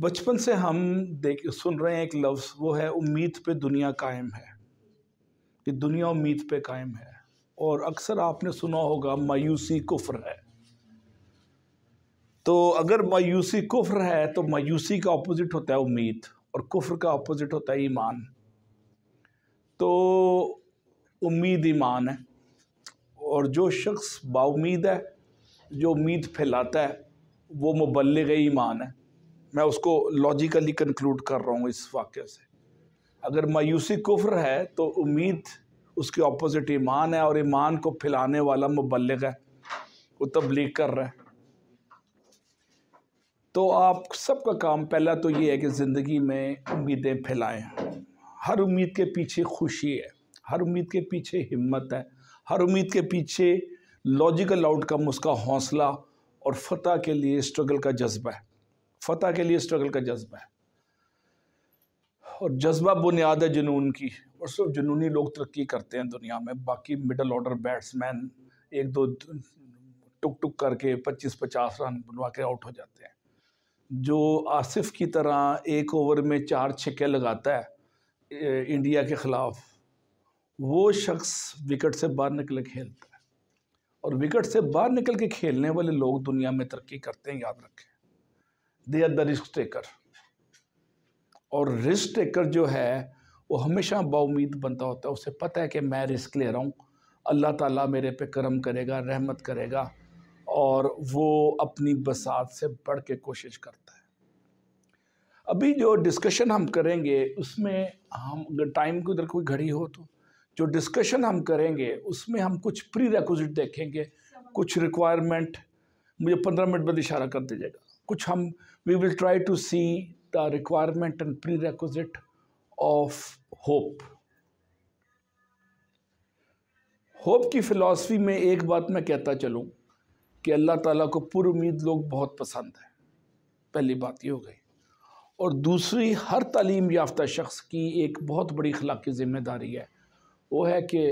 बचपन से हम देख सुन रहे हैं एक लफ्ज़ वो है उम्मीद पे दुनिया कायम है कि दुनिया उम्मीद पे कायम है और अक्सर आपने सुना होगा मायूसी कुफ्र है तो अगर मायूसी कुफ्र है तो मायूसी का अपोज़िट होता है उम्मीद और कुफ्र का अपोज़िट होता है ईमान तो उम्मीद ईमान है और जो शख्स बाउमीद है जो उम्मीद फैलाता है वो मुबल ईमान है मैं उसको लॉजिकली कंक्लूड कर रहा हूँ इस वाक्य से अगर मायूसी कुफ्र है तो उम्मीद उसके ऑपोजिट ईमान है और ईमान को फैलाने वाला मुबलग है वो तबलीग कर रहा है तो आप सबका काम पहला तो ये है कि ज़िंदगी में उम्मीदें फैलाएं हर उम्मीद के पीछे खुशी है हर उम्मीद के पीछे हिम्मत है हर उम्मीद के पीछे लॉजिकल आउटकम उसका हौसला और फतह के लिए स्ट्रगल का जज्बा है फतह के लिए स्ट्रगल का जज्बा है और जज्बा बुनियाद है जुनून की और सिर्फ जुनूनी लोग तरक्की करते हैं दुनिया में बाकी मिडल ऑर्डर बैट्समैन एक दो टुक टुक करके पच्चीस पचास रन बनवा के आउट हो जाते हैं जो आसिफ की तरह एक ओवर में चार छक्के लगाता है इंडिया के ख़िलाफ़ वो शख्स विकेट से बाहर निकल खेलता है और विकेट से बाहर निकल के खेलने वाले लोग दुनिया में तरक्की करते हैं याद रखें they are the risk taker और रिस्क टेकर जो है वो हमेशा बाउमीद बनता होता है उसे पता है कि मैं रिस्क ले रहा हूँ अल्लाह ताला मेरे पे करम करेगा रहमत करेगा और वो अपनी बसात से बढ़ के कोशिश करता है अभी जो डिस्कशन हम करेंगे उसमें हम टाइम की उधर कोई घड़ी हो तो जो डिस्कशन हम करेंगे उसमें हम कुछ प्री रेकोजिट देखेंगे कुछ रिक्वायरमेंट मुझे पंद्रह मिनट बाद इशारा कर दीजिएगा कुछ हम we will try to see the requirement and pre prerequisite of hope hope की फ़िलासफ़ी में एक बात मैं कहता चलूँ कि अल्लाह ताला को पूर्व उम्मीद लोग बहुत पसंद है पहली बात ये हो गई और दूसरी हर तालीम याफ्ता शख्स की एक बहुत बड़ी अखलाकी ज़िम्मेदारी है वो है कि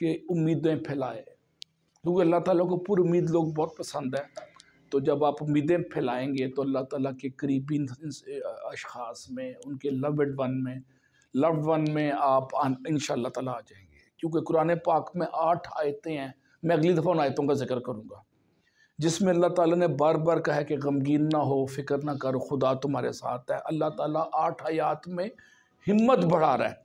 कि उम्मीदें फैलाए क्योंकि अल्लाह ताला को पूर्व उम्मीद लोग बहुत पसंद है तो जब आप उम्मीदें फैलाएंगे तो अल्लाह ताला के करीबी अशास में उनके लव्ड वन में लव वन में आप इन तला आ जाएंगे क्योंकि कुरान पाक में आठ आयतें हैं मैं अगली दफ़ा उन आयतों का जिक्र करूँगा जिसमें अल्लाह ताला ने बार बार कहा है कि गमगीन ना हो फिक्र ना करो खुदा तुम्हारे साथ है अल्लाह ताला आठ आयात में हिम्मत बढ़ा रहा है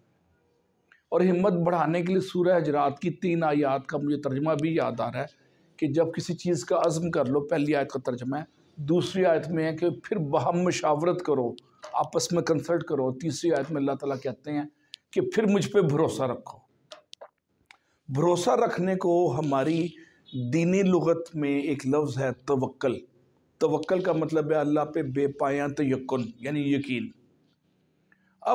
और हिम्मत बढ़ाने के लिए सूर्य हजरात की तीन आयात का मुझे तर्जमा भी याद आ रहा है कि जब किसी चीज़ का अज़म कर लो पहली आयत का तर्जमा है दूसरी आयत में है कि फिर बहम मशावरत करो आपस में कंसल्ट करो तीसरी आयत में अल्लाह ताला कहते हैं कि फिर मुझ पर भरोसा रखो भरोसा रखने को हमारी दीनी लगत में एक लफ्ज़ है तवक्ल तवक्ल का मतलब है अल्लाह पे बेपाया यकुन यानी यकीन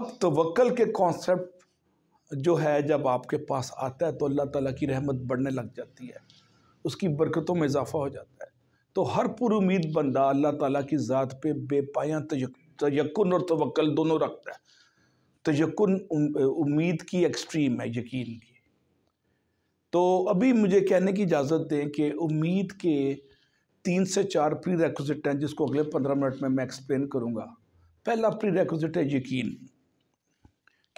अब तवक्ल के कॉन्सेप्ट जो है जब आपके पास आता है तो अल्लाह ताला की रहमत बढ़ने लग जाती है उसकी बरकतों में इजाफा हो जाता है तो हर पुर उम्मीद बंदा अल्लाह ताला की ज़ात पे बेपाया तयक्न और तवक्ल दोनों रखता है तयक्न उम्मीद की एक्सट्रीम है यकीन की तो अभी मुझे कहने की इजाज़त दें कि उम्मीद के तीन से चार प्री रेक्विजिट हैं जिसको अगले पंद्रह मिनट में मैं एक्सप्लेन करूँगा पहला प्री रेक्विजिट है यकीन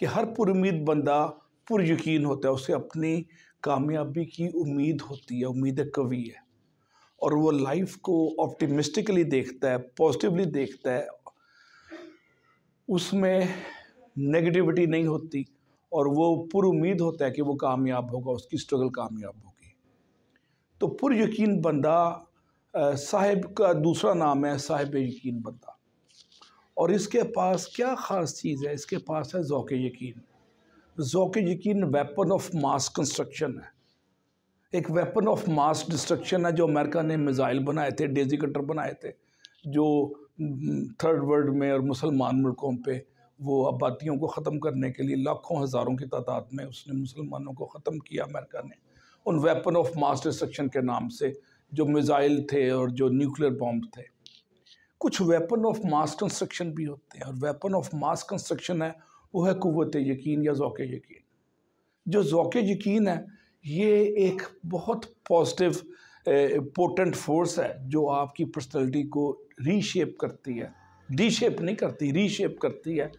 कि हर पुरुद बंदा पुर यकीन होता है उसे अपनी कामयाबी की उम्मीद होती है उम्मीद कवि है और वो लाइफ को ऑप्टिमिस्टिकली देखता है पॉजिटिवली देखता है उसमें नेगेटिविटी नहीं होती और वो पुर उम्मीद होता है कि वो कामयाब होगा उसकी स्ट्रगल कामयाब होगी तो पुर यकीन बंदा साहिब का दूसरा नाम है साहिब यकीन बंदा और इसके पास क्या ख़ास चीज़ है इसके पास है ओक़ यकीन कि यकीन वेपन ऑफ मास कंस्ट्रक्शन है एक वेपन ऑफ मास डिस्ट्रक्शन है जो अमेरिका ने मिज़ाइल बनाए थे डेजी कटर बनाए थे जो थर्ड वर्ल्ड में और मुसलमान मुल्कों पे वो आबादियों को ख़त्म करने के लिए लाखों हज़ारों की तादाद में उसने मुसलमानों को ख़त्म किया अमेरिका ने उन वेपन ऑफ मास डिस्ट्रक्शन के नाम से जो मिज़ाइल थे और जो न्यूक्लियर बॉम्ब थे कुछ वेपन ऑफ मास कंस्ट्रक्शन भी होते हैं और वेपन ऑफ मास कंस्ट्रक्शन है वो है क़वत यकीन या ओक़ यकीन जो ओक़ यकीन है ये एक बहुत पॉजिटिव इम्पोर्टेंट फोर्स है जो आपकी पर्सनैलिटी को रीशेप करती है रीशेप नहीं करती रीशेप करती है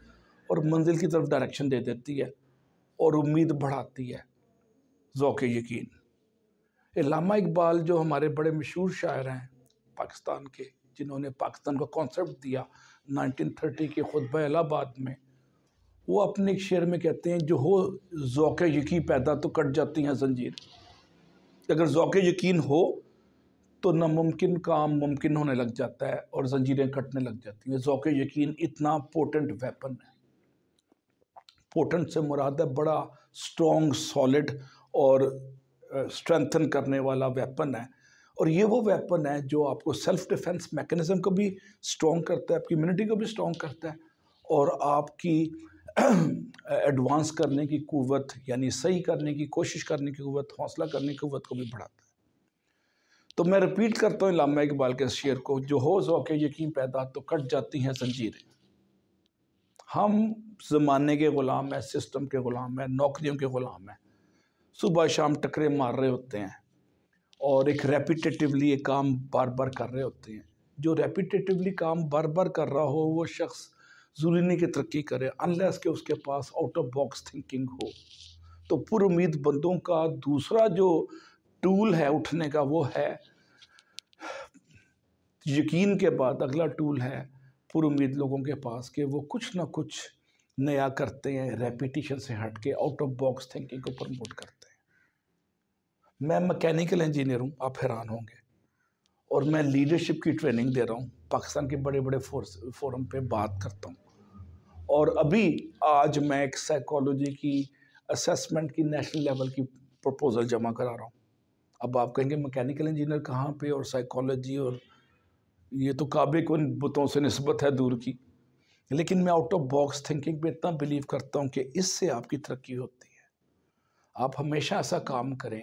और मंजिल की तरफ डायरेक्शन दे देती है और उम्मीद बढ़ाती है ओक़ यकीन इलामा इकबाल जो हमारे बड़े मशहूर शायर हैं पाकिस्तान के जिन्होंने पाकिस्तान का कॉन्सेप्ट दिया 1930 के खुतब इलाहाबाद में वो अपने एक शेर में कहते हैं जो हो ओक़ यकीन पैदा तो कट जाती हैं जंजीर अगर ओक़ यकीन हो तो नामुमकिन काम मुमकिन होने लग जाता है और जंजीरें कटने लग जाती हैं ओक़ यकीन इतना पोटेंट वेपन है पोटेंट से मुराद है बड़ा स्ट्रॉन्ग सॉलिड और स्ट्रेंथन करने वाला वेपन है और ये वो वेपन है जो आपको सेल्फ डिफेंस मैकेनिज़म को भी स्ट्रॉन्ग करता है आपकी इम्यूनिटी को भी स्ट्रॉन्ग करता है और आपकी एडवांस करने की कुवत यानी सही करने की कोशिश करने की कुवत हौसला करने की कुवत को भी बढ़ाता है तो मैं रिपीट करता हूँ लामा इकबाल के शेर को जो हो जो के यकीन पैदा तो कट जाती हैं जंजीरें हम ज़माने के ग़ुलाम हैं सिस्टम के ग़ुलाम हैं नौकरियों के ग़ुलाम हैं सुबह शाम टकरे मार रहे होते हैं और एक रेपिटेटिवली ये काम बार बार कर रहे होते हैं जो रेपिटेटिवली काम बार बार कर रहा हो वो शख्स ज़रूरी नहीं कि तरक्की करे अनलेस के उसके पास आउट ऑफ बॉक्स थिंकिंग हो तो पुर उम्मीद बंदों का दूसरा जो टूल है उठने का वो है यकीन के बाद अगला टूल है पुर उम्मीद लोगों के पास कि वो कुछ ना कुछ नया करते हैं रेपिटिशन से हट के आउट ऑफ बॉक्स थिंकिंग को प्रमोट करते हैं मैं मैकेनिकल इंजीनियर हूँ आप हैरान होंगे और मैं लीडरशिप की ट्रेनिंग दे रहा हूँ पाकिस्तान के बड़े बड़े फोर्स फोरम पे बात करता हूँ और अभी आज मैं एक साइकोलॉजी की असेसमेंट की नेशनल लेवल की प्रपोज़ल जमा करा रहा हूँ अब आप कहेंगे मैकेनिकल इंजीनियर कहाँ पे और साइकोलॉजी और ये तो काबे को बुतों से नस्बत है दूर की लेकिन मैं आउट ऑफ बॉक्स थिंकिंग पे इतना बिलीव करता हूँ कि इससे आपकी तरक्की होती है आप हमेशा ऐसा काम करें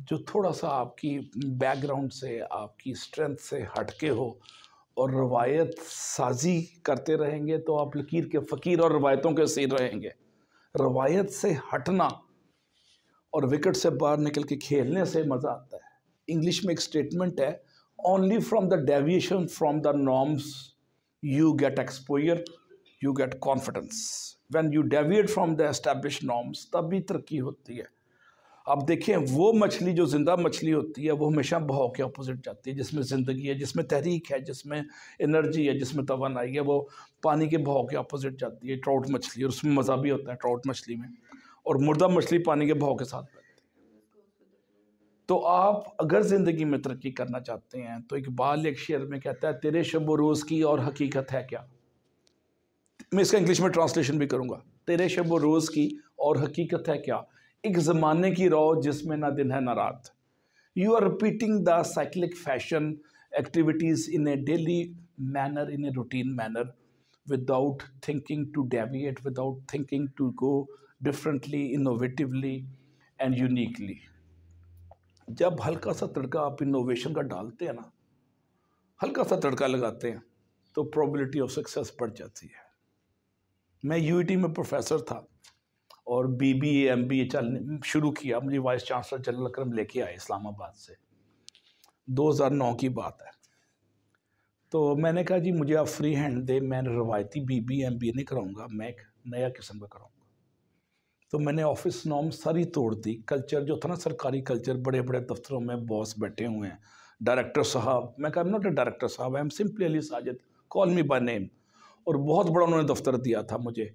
जो थोड़ा सा आपकी बैकग्राउंड से आपकी स्ट्रेंथ से हटके हो और रवायत साजी करते रहेंगे तो आप लकीर के फ़कीर और रवायतों के सिर रहेंगे रवायत से हटना और विकेट से बाहर निकल के खेलने से मज़ा आता है इंग्लिश में एक स्टेटमेंट है only from the deviation from the norms you get exposure you get confidence when you deviate from the establish norms तब भी तरक्की होती है अब देखें वो मछली जो ज़िंदा मछली होती है वो हमेशा बहाव के अपोजिट जाती है जिसमें ज़िंदगी है जिसमें तहरीक है जिसमें एनर्जी है जिसमें तोानाई है वो पानी के बहाव के अपोजिट जाती है ट्राउट मछली और उसमें मज़ा भी होता है ट्राउट मछली में और मुर्दा मछली पानी के बहाव के साथ बैठती है तो आप अगर ज़िंदगी में तरक्की करना चाहते हैं तो इकबाल एक शेर में कहता है तेरे शब रोज़ की और हकीकत है क्या मैं इसका इंग्लिश में ट्रांसलेशन भी करूँगा तेरे शब रोज़ की और हकीकत है क्या एक ज़माने की रो जिसमें ना दिन है ना रात you are repeating the cyclic fashion activities in a daily manner in a routine manner without thinking to deviate without thinking to go differently innovatively and uniquely जब हल्का सा तड़का आप इनोवेशन का डालते हैं ना हल्का सा तड़का लगाते हैं तो प्रोबेबिलिटी ऑफ सक्सेस बढ़ जाती है मैं यूईटी e में प्रोफेसर था और B B A M B A चल शुरू किया मुझे वाइस चांसलर जनरल अक्रम लेके आए इस्लामाबाद से 2009 की बात है तो मैंने कहा जी मुझे आप फ्री हैंड दे मैं रवायती B B M B A नहीं कराऊँगा मैं एक नया किस्म का कराऊँगा तो मैंने ऑफिस नॉम सारी तोड़ दी कल्चर जो था ना सरकारी कल्चर बड़े बड़े दफ्तरों में बॉस बैठे हुए हैं डायरेक्टर साहब मैं कहा नॉट ए डायरेक्टर साहब I am simply Ali Sajid call me by name और बहुत बड़ा उन्होंने दफ्तर दिया था मुझे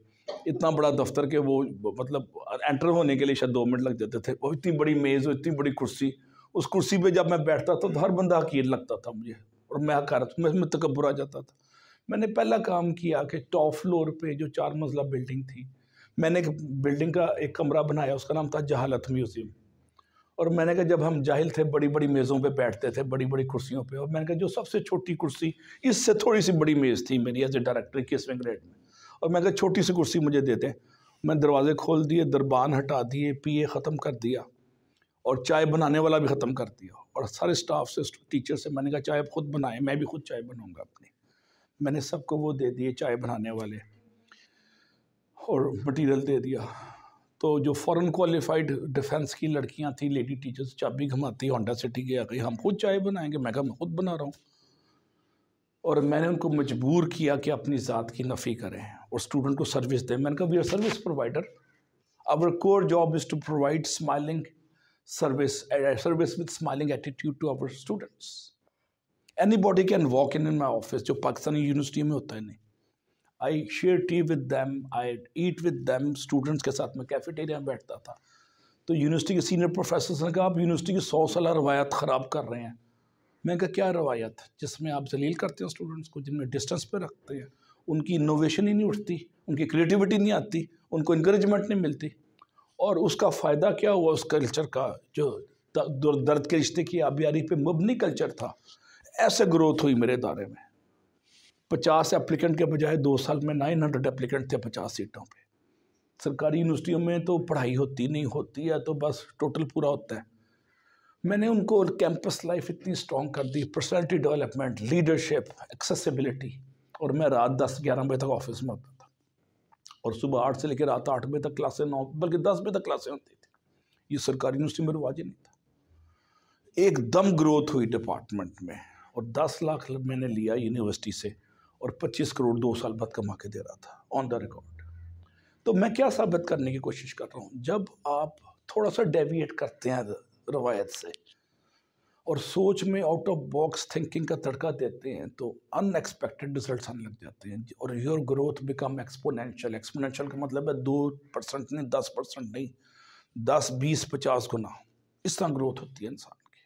इतना बड़ा दफ्तर के वो मतलब एंटर होने के लिए शायद दो मिनट लग जाते थे वो इतनी बड़ी मेज़ और इतनी बड़ी कुर्सी उस कुर्सी पे जब मैं बैठता था तो हर बंदा अकील लगता था मुझे और मैं हकारत मैं तकबर आ जाता था मैंने पहला काम किया कि टॉप फ्लोर पर जो चार मंजिला बिल्डिंग थी मैंने एक बिल्डिंग का एक कमरा बनाया उसका नाम था जहालत म्यूज़ियम और मैंने कहा जब हम जाहिल थे बड़ी बड़ी मेज़ों पे बैठते थे बड़ी बड़ी कुर्सियों पे और मैंने कहा जो सबसे छोटी कुर्सी इससे थोड़ी सी बड़ी मेज़ थी मेरी एज ए डायरेक्टर की इसमें ग्रेड में और मैं कहा छोटी सी कुर्सी मुझे दे दें मैं दरवाजे खोल दिए दरबान हटा दिए पिए ख़त्म कर दिया और चाय बनाने वाला भी ख़त्म कर दिया और सारे स्टाफ से टीचर से मैंने कहा चाय खुद बनाएं मैं भी खुद चाय बनाऊँगा अपनी मैंने सबको वो दे दिए चाय बनाने वाले और मटीरियल दे दिया तो जो फॉरेन क्वालिफाइड डिफेंस की लड़कियां थी लेडी टीचर्स चाबी घुमाती होंडा सिटी के आ गई हम खुद चाय बनाएंगे मैं कहा मैं खुद बना रहा हूँ और मैंने उनको मजबूर किया कि अपनी ज़ात की नफ़ी करें और स्टूडेंट को सर्विस दें मैंने कहा we are service provider our core job is to provide smiling service service with smiling attitude to our students anybody can walk in in my office जो पाकिस्तानी यूनिवर्सिटी में होता है नहीं I share tea with them I eat with them students के साथ मैं cafeteria में बैठता था तो यूनिवर्सिटी के सीनियर प्रोफेसर ने कहा आप यूनिवर्सिटी की सौ साल रवायत ख़राब कर रहे हैं मैंने कहा क्या रवायत जिसमें आप जलील करते हैं स्टूडेंट्स को जिनमें डिस्टेंस पर रखते हैं उनकी इनोवेशन ही नहीं उठती उनकी क्रिएटिविटी नहीं आती उनको इनक्रेजमेंट नहीं मिलती और उसका फ़ायदा क्या हुआ उस कल्चर का जो दर्द के रिश्ते की आबियारी पे मबनी कल्चर था ऐसे ग्रोथ हुई मेरे इदारे में पचास एप्लीकेंट के बजाय दो साल में नाइन हंड्रेड एप्लीकेंट थे पचास सीटों पे सरकारी यूनिवर्सिटियों में तो पढ़ाई होती नहीं होती है तो बस टोटल पूरा होता है मैंने उनको कैंपस लाइफ इतनी स्ट्रॉन्ग कर दी पर्सनैलिटी डेवलपमेंट लीडरशिप एक्सेसिबिलिटी और मैं रात दस ग्यारह बजे तक ऑफिस में होता था और सुबह आठ से लेकर रात आठ बजे तक क्लासें नौ बल्कि दस बजे तक क्लासें होती थी ये सरकारी यूनिवर्सिटी में रिवाज ही नहीं था एकदम ग्रोथ हुई डिपार्टमेंट में और दस लाख मैंने लिया यूनिवर्सिटी से और पच्चीस करोड़ दो साल बाद कमा के दे रहा था ऑन द रिकॉर्ड तो मैं क्या साबित करने की कोशिश कर रहा हूँ जब आप थोड़ा सा डेविएट करते हैं रवायत से और सोच में आउट ऑफ बॉक्स थिंकिंग का तड़का देते हैं तो अनएक्सपेक्टेड रिजल्ट आने लग जाते हैं और your growth become exponential exponential का मतलब है दो परसेंट नहीं दस परसेंट नहीं दस बीस पचास गुना इस तरह ग्रोथ होती है इंसान की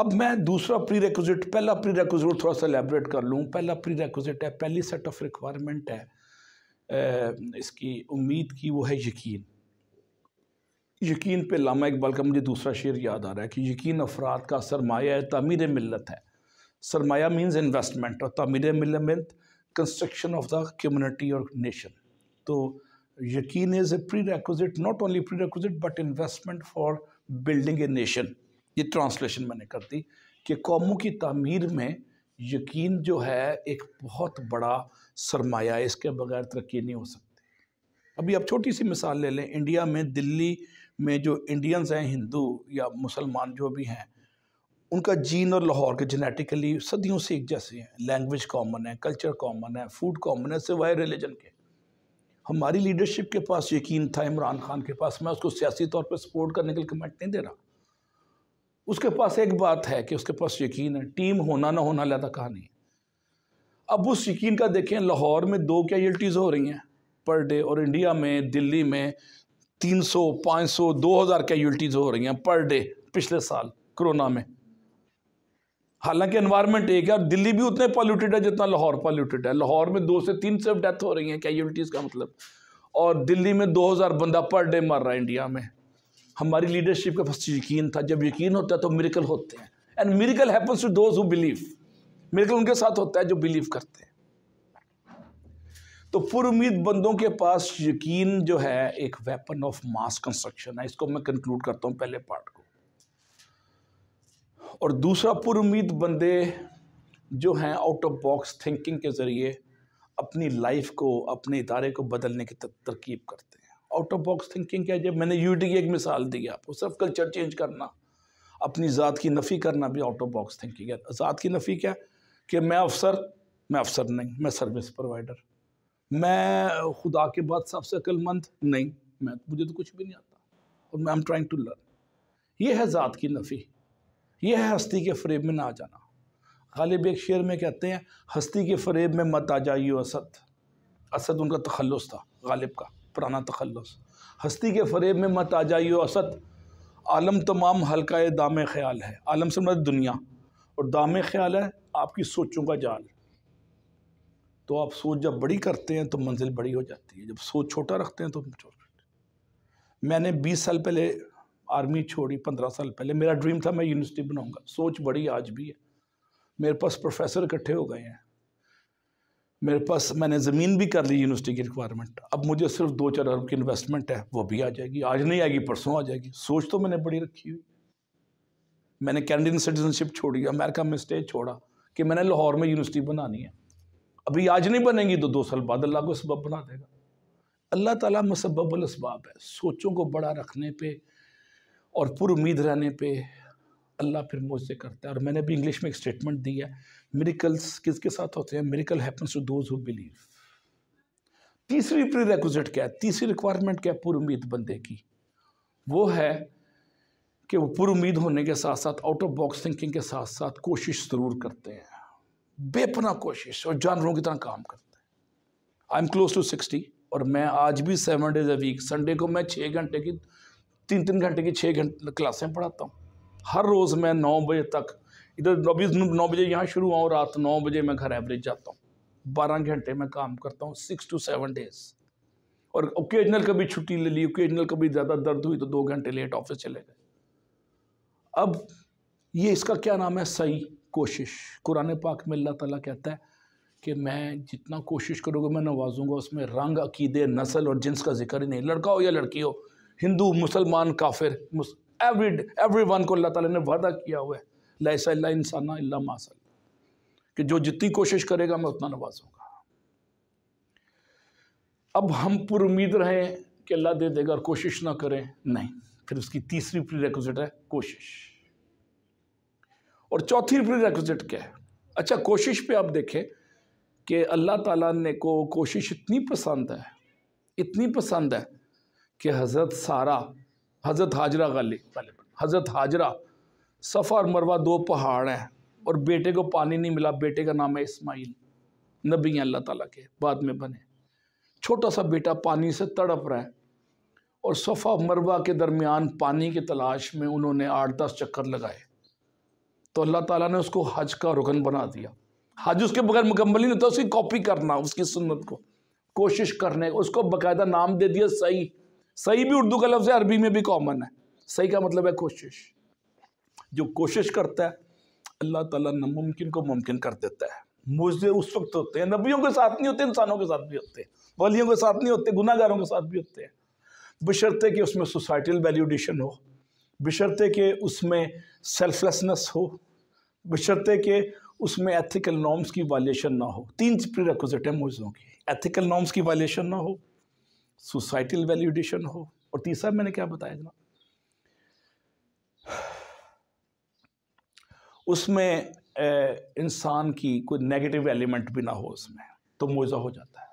अब मैं दूसरा प्री रिक्विजिट पहला प्री रिक्विजिट थोड़ा सा एलेबरेट कर लूँ पहला प्री रिक्विजिट है पहली सेट ऑफ रिक्वायरमेंट है इसकी उम्मीद की वो है यकीन यकीन पे लामा इकबाल का मुझे दूसरा शेर याद आ रहा है कि यकीन अफराद का सरमाया तमीर मिलत है सरमाया मीन्स इन्वेस्टमेंट और तमीर मिलत कंस्ट्रक्शन ऑफ द कम्युनिटी और नेशन तो यकीन is a prerequisite not only prerequisite but investment for building a nation ये ट्रांसलेशन मैंने कर दी कि कौमों की तमीर में यकीन जो है एक बहुत बड़ा सरमाया इसके बगैर तरक्की नहीं हो सकती अभी आप छोटी सी मिसाल ले लें इंडिया में दिल्ली में जो इंडियंस हैं हिंदू या मुसलमान जो भी हैं उनका जीन और लाहौर के जेनेटिकली सदियों से एक जैसे हैं लैंग्वेज कॉमन है कल्चर कॉमन है फूड कॉमन है सिवाय रिलीजन के हमारी लीडरशिप के पास यकीन था इमरान खान के पास मैं उसको सियासी तौर पर सपोर्ट करने के लिए कमेंट नहीं दे रहा उसके पास एक बात है कि उसके पास यकीन है टीम होना ना होना लहदा कहानी अब उस यकीन का देखें लाहौर में दो क्या हो रही हैं पर डे और इंडिया में दिल्ली में तीन सौ पाँच सौ दो हज़ार कैजुलटीज़ हो रही हैं पर डे पिछले साल कोरोना में हालांकि एनवायरनमेंट एक है और दिल्ली भी उतने पॉल्यूटेड है जितना लाहौर पॉल्यूटेड है लाहौर में दो से तीन सौ डेथ हो रही हैं कैजुअलिटीज़ का मतलब और दिल्ली में 2000 बंदा पर डे मर रहा है इंडिया में हमारी लीडरशिप का फर्स्ट यकीन था जब यकीन होता है तो मेरिकल होते हैं and miracle happens to those who believe miracle उनके साथ होता है जो बिलीव करते हैं तो उम्मीद बंदों के पास यकीन जो है एक वेपन ऑफ मास कंस्ट्रक्शन है इसको मैं कंक्लूड करता हूँ पहले पार्ट को और दूसरा उम्मीद बंदे जो हैं आउट ऑफ बॉक्स थिंकिंग के ज़रिए अपनी लाइफ को अपने इदारे को बदलने की तरकीब करते हैं आउट ऑफ बॉक्स थिंकिंग क्या जब मैंने यू की एक मिसाल दी आपको सिर्फ कल्चर चेंज करना अपनी ज़ात की नफ़ी करना भी आउट ऑफ बॉक्स थिंकिंग है ज़ात की नफ़ी क्या कि मैं अफसर मैं अफसर नहीं मैं सर्विस प्रोवाइडर मैं खुदा के बाद सबसे अक्लमंद नहीं मैं तो, मुझे तो कुछ भी नहीं आता और मैं एम ट्राइंग टू लर्न ये है ज़ात की नफ़ी ये है हस्ती के फरेब में ना आ जाना गालिब एक शेर में कहते हैं हस्ती के फरेब में मत आ जाइए असद असद उनका तखलस था गालिब का पुराना तखलस हस्ती के फरेब में मत आ जाइए असद आलम तमाम हल्का दाम ख्याल है आलम से मत मतलब दुनिया और दाम ख्याल है आपकी सोचों का जाल तो आप सोच जब बड़ी करते हैं तो मंजिल बड़ी हो जाती है जब सोच छोटा रखते हैं तो छोटा मैंने 20 साल पहले आर्मी छोड़ी 15 साल पहले मेरा ड्रीम था मैं यूनिवर्सिटी बनाऊंगा सोच बड़ी आज भी है मेरे पास प्रोफेसर इकट्ठे हो गए हैं मेरे पास मैंने ज़मीन भी कर ली यूनिवर्सिटी की रिक्वायरमेंट अब मुझे सिर्फ दो चार अरब की इन्वेस्टमेंट है वो भी आ जाएगी आज नहीं आएगी परसों आ जाएगी सोच तो मैंने बड़ी रखी हुई मैंने कैनेडियन सिटीजनशिप छोड़ी अमेरिका में स्टेज छोड़ा कि मैंने लाहौर में यूनिवर्सिटी बनानी है अभी आज नहीं बनेंगी तो दो साल बाद अल्लाह को सबब बना देगा अल्लाह ताला मुसबल इसबाब है सोचों को बड़ा रखने पे और पुर उम्मीद रहने पे अल्लाह फिर मुझसे करता है और मैंने भी इंग्लिश में एक स्टेटमेंट दी है मेरिकल्स किसके साथ होते हैं miracle happens to those who believe तीसरी प्रीरेक्विजिट क्या है तीसरी रिक्वायरमेंट क्या है पुर उम्मीद बंदे की वो है कि वो पुर उम्मीद होने के साथ साथ आउट ऑफ बॉक्स थिंकिंग के साथ साथ कोशिश ज़रूर करते हैं बेपना कोशिश और जानवरों की तरह काम करता है I am close to sixty और मैं आज भी seven days a week Sunday को मैं छः घंटे की तीन तीन घंटे की छः घंटे क्लासें पढ़ाता हूँ हर रोज़ मैं नौ बजे तक इधर अभी नौ बजे यहाँ शुरू हुआ और रात नौ बजे मैं घर एवरेज जाता हूँ बारह घंटे में काम करता हूँ सिक्स टू सेवन डेज और ओकेजनल कभी छुट्टी ले ली ओकेजनल कभी ज़्यादा दर्द हुई तो दो घंटे लेट ऑफिस चले गए अब ये इसका क्या नाम है सही कोशिश कुरान पाक में अल्लाह ताला कहता है कि मैं जितना कोशिश करूँगा मैं नवाजूंगा उसमें रंग अकीदे नस्ल और जिन्स का जिक्र ही नहीं लड़का हो या लड़की हो हिंदू मुसलमान काफिर एवरी एवरी वन को अल्लाह ताला ने वादा किया हुआ है लाइसा इंसाना अल्ला मासल कि जो जितनी कोशिश करेगा मैं उतना नवाजूँगा अब हम पुरुद रहें कि अल्लाह दे देगा और कोशिश ना करें नहीं फिर उसकी तीसरी प्री है कोशिश और चौथी प्रीरेक्विजिट क्या है अच्छा कोशिश पे आप देखें कि अल्लाह ताला ने को कोशिश इतनी पसंद है इतनी पसंद है कि हज़रत सारा हज़रत हाजरा गली हज़रत हाजरा सफ़ा और मरवा दो पहाड़ हैं और बेटे को पानी नहीं मिला बेटे का नाम है इस्माइल नबी हैं अल्लाह ताला के बाद में बने छोटा सा बेटा पानी से तड़प रहा है और सफ़ा मरवा के दरमियान पानी की तलाश में उन्होंने आठ दस चक्कर लगाए तो अल्लाह ताला ने उसको हज का रुकन बना दिया हज उसके बगैर मुकम्मल ही नहीं होता उसकी कॉपी करना उसकी सुन्नत को कोशिश करने उसको बाकायदा नाम दे दिया सही सही भी उर्दू का लफ्ज़ है अरबी में भी कॉमन है सही का मतलब है कोशिश जो कोशिश करता है अल्लाह ताला नामुमकिन को मुमकिन कर देता है मुझे उस वक्त होते हैं नबियों के साथ नहीं होते इंसानों के साथ भी होते हैं वलियों के साथ नहीं होते गुनागारों के साथ भी होते हैं बशर्ते कि उसमें सोसाइटल वैल्यूडेशन हो बशर्ते के उसमें सेल्फलेसनेस हो बशर्ते के उसमें एथिकल नॉर्म्स की वायलेशन ना हो तीन प्रीरेक्विजिट है मोजों की एथिकल नॉर्म्स की वायलेशन ना हो सोसाइटल वैल्यूडेशन हो और तीसरा मैंने क्या बताया जना उसमें इंसान की कोई नेगेटिव एलिमेंट भी ना हो उसमें तो मुआवजा हो जाता है